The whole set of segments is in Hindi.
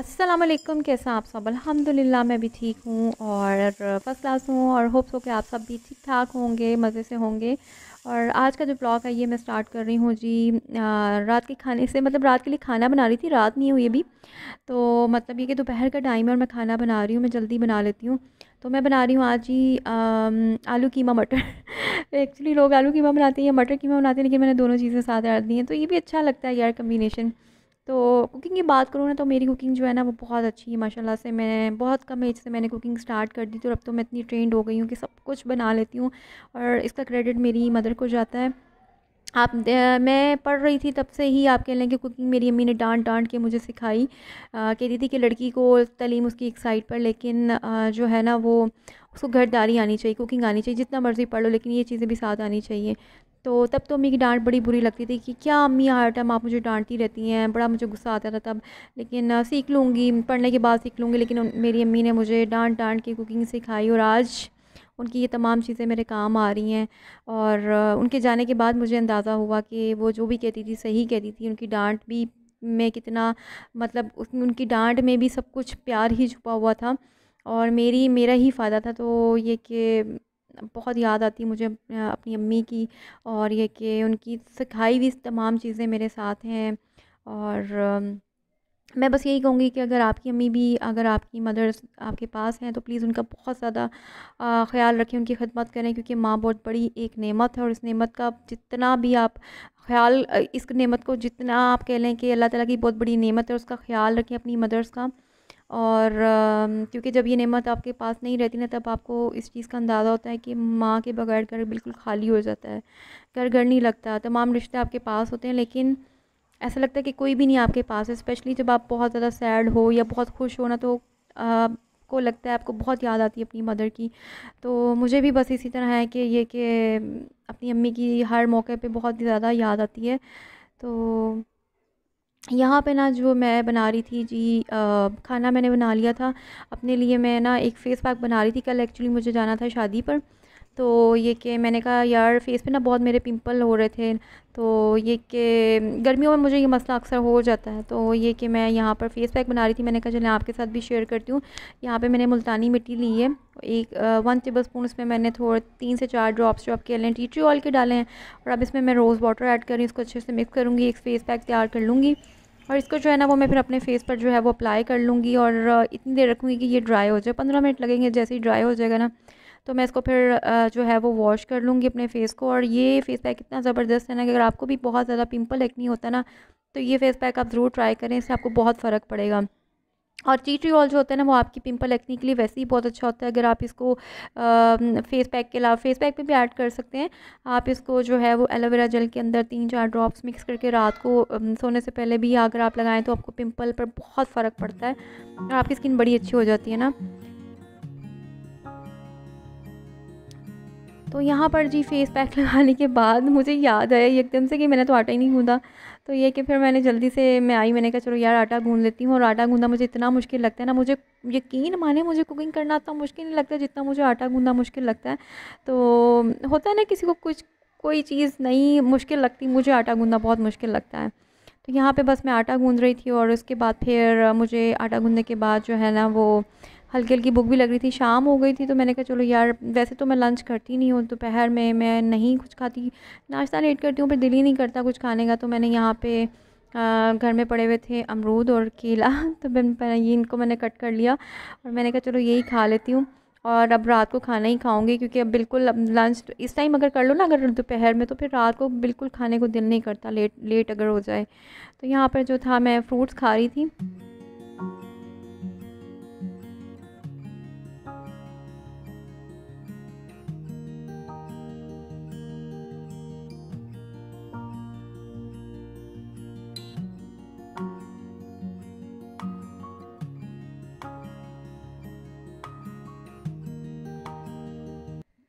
असलम कैसा आप सब अल्हम्दुलिल्लाह मैं भी ठीक हूँ और फर्स्ट क्लास हूँ और होप्स हो कि आप सब भी ठीक ठाक होंगे मज़े से होंगे और आज का जो ब्लॉग है ये मैं स्टार्ट कर रही हूँ जी रात के खाने से मतलब रात के लिए खाना बना रही थी रात नहीं हुई अभी तो मतलब ये कि दोपहर का टाइम है और मैं खाना बना रही हूँ मैं जल्दी बना लेती हूँ तो मैं बना रही हूँ आज ही आलू कीमा मटर एक्चुअली लोग आलू कीमा बनाते हैं या मटर कीमा बनाते हैं लेकिन मैंने दोनों चीज़ें साथ डाल दी हैं तो ये भी अच्छा लगता है यार कम्बिनेशन तो कुकिंग की बात करूँ ना तो मेरी कुकिंग जो है ना वो बहुत अच्छी है माशाल्लाह से मैं बहुत कम एज से मैंने कुकिंग स्टार्ट कर दी और अब तो मैं इतनी ट्रेंड हो गई हूँ कि सब कुछ बना लेती हूँ और इसका क्रेडिट मेरी मदर को जाता है आप मैं पढ़ रही थी तब से ही आप कह लें कि कुकिंग मेरी अम्मी ने डांट डांट के मुझे सिखाई कहती थी कि लड़की को तलीम उसकी एक साइड पर लेकिन आ, जो है ना वो उसको घरदारी आनी चाहिए कुकिंग आनी चाहिए जितना मर्ज़ी पढ़ लो लेकिन ये चीज़ें भी साथ आनी चाहिए तो तब तो अम्मी की डांट बड़ी बुरी लगती थी कि क्या अम्मी हर टाइम आप मुझे डांटती रहती हैं बड़ा मुझे गुस्सा आता था तब लेकिन सीख लूँगी पढ़ने के बाद सीख लूँगी लेकिन मेरी अम्मी ने मुझे डांट डांट के कुकिंग सिखाई और आज उनकी ये तमाम चीज़ें मेरे काम आ रही हैं और उनके जाने के बाद मुझे अंदाज़ा हुआ कि वो जो भी कहती थी सही कहती थी उनकी डांट भी में कितना मतलब उनकी डांट में भी सब कुछ प्यार ही छुपा हुआ था और मेरी मेरा ही फ़ायदा था तो ये कि बहुत याद आती मुझे अपनी अम्मी की और ये कि उनकी सिखाई हुई तमाम चीज़ें मेरे साथ हैं और मैं बस यही कहूँगी कि अगर आपकी अम्मी भी अगर आपकी मदर्स आपके पास हैं तो प्लीज़ उनका बहुत ज़्यादा ख्याल रखें उनकी खदमत करें क्योंकि माँ बहुत बड़ी एक नेमत है और इस नेमत का जितना भी आप ख्याल इस नेमत को जितना आप कह लें कि अल्लाह ताला की बहुत बड़ी नेमत है उसका ख्याल रखें अपनी मदर्स का और क्योंकि जब ये नेमत आपके पास नहीं रहती ना तब आपको इस चीज़ का अंदाज़ा होता है कि माँ के बगैर घर बिल्कुल खाली हो जाता है घर घर नहीं लगता तमाम रिश्ते आपके पास होते हैं लेकिन ऐसा लगता है कि कोई भी नहीं आपके पास है स्पेशली जब आप बहुत ज़्यादा सैड हो या बहुत खुश हो ना तो आपको लगता है आपको बहुत याद आती है अपनी मदर की तो मुझे भी बस इसी तरह है कि ये कि अपनी अम्मी की हर मौके पर बहुत ज़्यादा याद आती है तो यहाँ पे ना जो मैं बना रही थी जी आ, खाना मैंने बना लिया था अपने लिए मैं ना एक फ़ेस पैक बना रही थी कल एक्चुअली मुझे जाना था शादी पर तो ये कि मैंने कहा यार फेस पे ना बहुत मेरे पिंपल हो रहे थे तो ये कि गर्मियों में मुझे ये मसला अक्सर हो जाता है तो ये कि मैं यहाँ पर फेस पैक बना रही थी मैंने कहा चलें आपके साथ भी शेयर करती हूँ यहाँ पे मैंने मुल्तानी मिट्टी ली है एक वन टेबल स्पून इसमें मैंने थोड़े तीन से चार ड्रॉप्स जो आप कह लें टी ट्री ऑयल के डाले हैं और अब इसमें मैं रोज़ वाटर ऐड कर रही हूँ इसको अच्छे से मिक्स करूँगी एक फेस पैक तैयार कर लूँगी और इसको जो है ना वो मैं फिर अपने फेस पर जो है वो अप्लाई कर लूँगी और इतनी देर रखूँगी कि ये ड्राई हो जाए पंद्रह मिनट लगेंगे जैसे ही ड्राई हो जाएगा ना तो मैं इसको फिर जो है वो वॉश कर लूँगी अपने फेस को और ये फेस पैक इतना ज़बरदस्त है ना कि अगर आपको भी बहुत ज़्यादा पिम्पल एक्नी होता है ना तो ये फेस पैक आप ज़रूर ट्राई करें इससे आपको बहुत फ़र्क पड़ेगा और टी ट्री ऑल जो होता है ना वो आपकी पिंपल एक्ने के लिए वैसे ही बहुत अच्छा होता है अगर आप इसको आ, फेस पैक के अलावा फेस पैक पे भी ऐड कर सकते हैं आप इसको जो है वो एलोवेरा जेल के अंदर तीन चार ड्रॉप्स मिक्स करके रात को सोने से पहले भी अगर आप लगाएं तो आपको पिंपल पर बहुत फ़र्क पड़ता है और आपकी स्किन बड़ी अच्छी हो जाती है ना तो यहाँ पर जी फेस पैक लगाने के बाद मुझे याद आया एकदम से कि मैंने तो आटा ही नहीं गूँधा तो ये कि फिर मैंने जल्दी से मैं आई मैंने कहा चलो यार आटा गूँध लेती हूँ और आटा गूँधा मुझे इतना मुश्किल लगता है ना मुझे यकीन माने मुझे कुकिंग करना इतना मुश्किल नहीं लगता जितना मुझे आटा गूँधा मुश्किल लगता है तो होता है ना किसी को कुछ कोई चीज़ नहीं मुश्किल लगती मुझे आटा गूँधना बहुत मुश्किल लगता है तो यहाँ पे बस मैं आटा गूँध रही थी और उसके बाद फिर मुझे आटा गूँधने के बाद जो है ना वो हल्की हल्की भूख भी लग रही थी शाम हो गई थी तो मैंने कहा चलो यार वैसे तो मैं लंच करती नहीं हूँ दोपहर तो में मैं नहीं कुछ खाती नाश्ता लेट करती हूँ पर दिल ही नहीं करता कुछ खाने का तो मैंने यहाँ पे घर में पड़े हुए थे अमरूद और केला तो मैं ये इनको मैंने कट कर लिया और मैंने कहा चलो यही खा लेती हूँ और अब रात को खाना ही खाऊंगी क्योंकि अब बिल्कुल अब लंच तो इस टाइम अगर कर लो ना अगर दोपहर में तो फिर रात को बिल्कुल खाने को दिल नहीं करता लेट लेट अगर हो जाए तो यहाँ पर जो था मैं फ्रूट्स खा रही थी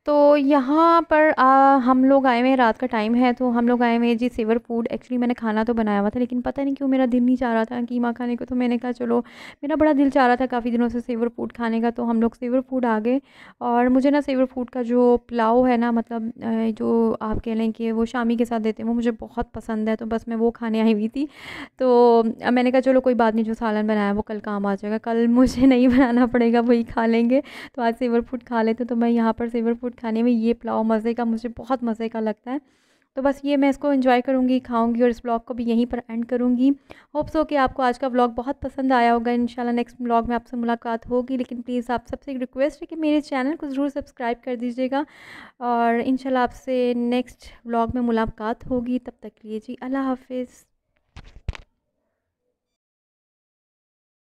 तो यहाँ पर आ, हम लोग आए हुए हैं रात का टाइम है तो हम लोग आए हुए हैं जी सेवर फूड एक्चुअली मैंने खाना तो बनाया हुआ था लेकिन पता नहीं क्यों मेरा दिल नहीं चाह रहा था कीमा खाने को तो मैंने कहा चलो मेरा बड़ा दिल चाह रहा था काफ़ी दिनों से सेवर फूड खाने का तो हम लोग सेवर फूड आ गए और मुझे ना सेवर फूड का जो पुलाव है ना मतलब जो आप कह लें कि वो शामी के साथ देते हैं वो मुझे बहुत पसंद है तो बस मैं वो खाने आई हुई थी तो मैंने कहा चलो कोई बात नहीं जो सालन बनाया वो कल काम आ जाएगा कल मुझे नहीं बनाना पड़ेगा वही खा लेंगे तो आज सेवर फूड खा लेते तो मैं यहाँ पर सेवर फूड खाने में ये पुलाव मज़े का मुझे बहुत मज़े का लगता है तो बस ये मैं इसको इन्जॉय करूँगी खाऊँगी और इस ब्लॉग को भी यहीं पर एंड करूँगी होप्स हो कि आपको आज का ब्लॉग बहुत पसंद आया होगा इन नेक्स्ट ब्लॉग में आपसे मुलाकात होगी लेकिन प्लीज़ आप सबसे एक रिक्वेस्ट है कि मेरे चैनल को ज़रूर सब्सक्राइब कर दीजिएगा और इन आपसे नेक्स्ट ब्लॉग में मुलाकात होगी तब तक लिए जी अल्लाह हाफिज़